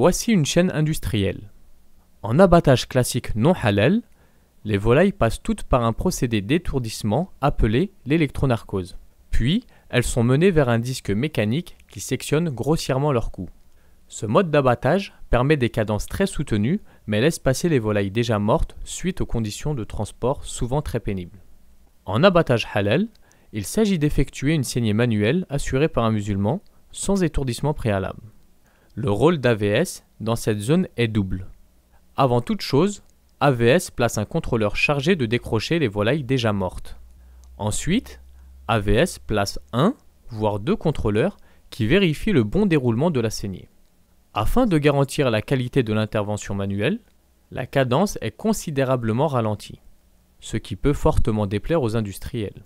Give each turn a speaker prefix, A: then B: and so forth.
A: Voici
B: une chaîne industrielle. En abattage classique non halal, les volailles passent toutes par un procédé d'étourdissement appelé l'électronarcose. Puis, elles sont menées vers un disque mécanique qui sectionne grossièrement leur cou. Ce mode d'abattage permet des cadences très soutenues mais laisse passer les volailles déjà mortes suite aux conditions de transport souvent très pénibles. En abattage halal, il s'agit d'effectuer une saignée manuelle assurée par un musulman sans étourdissement préalable. Le rôle d'AVS dans cette zone est double. Avant toute chose, AVS place un contrôleur chargé de décrocher les volailles déjà mortes. Ensuite, AVS place un, voire deux contrôleurs qui vérifient le bon déroulement de la saignée. Afin de garantir la qualité de l'intervention manuelle, la cadence est considérablement ralentie, ce qui peut fortement déplaire aux industriels.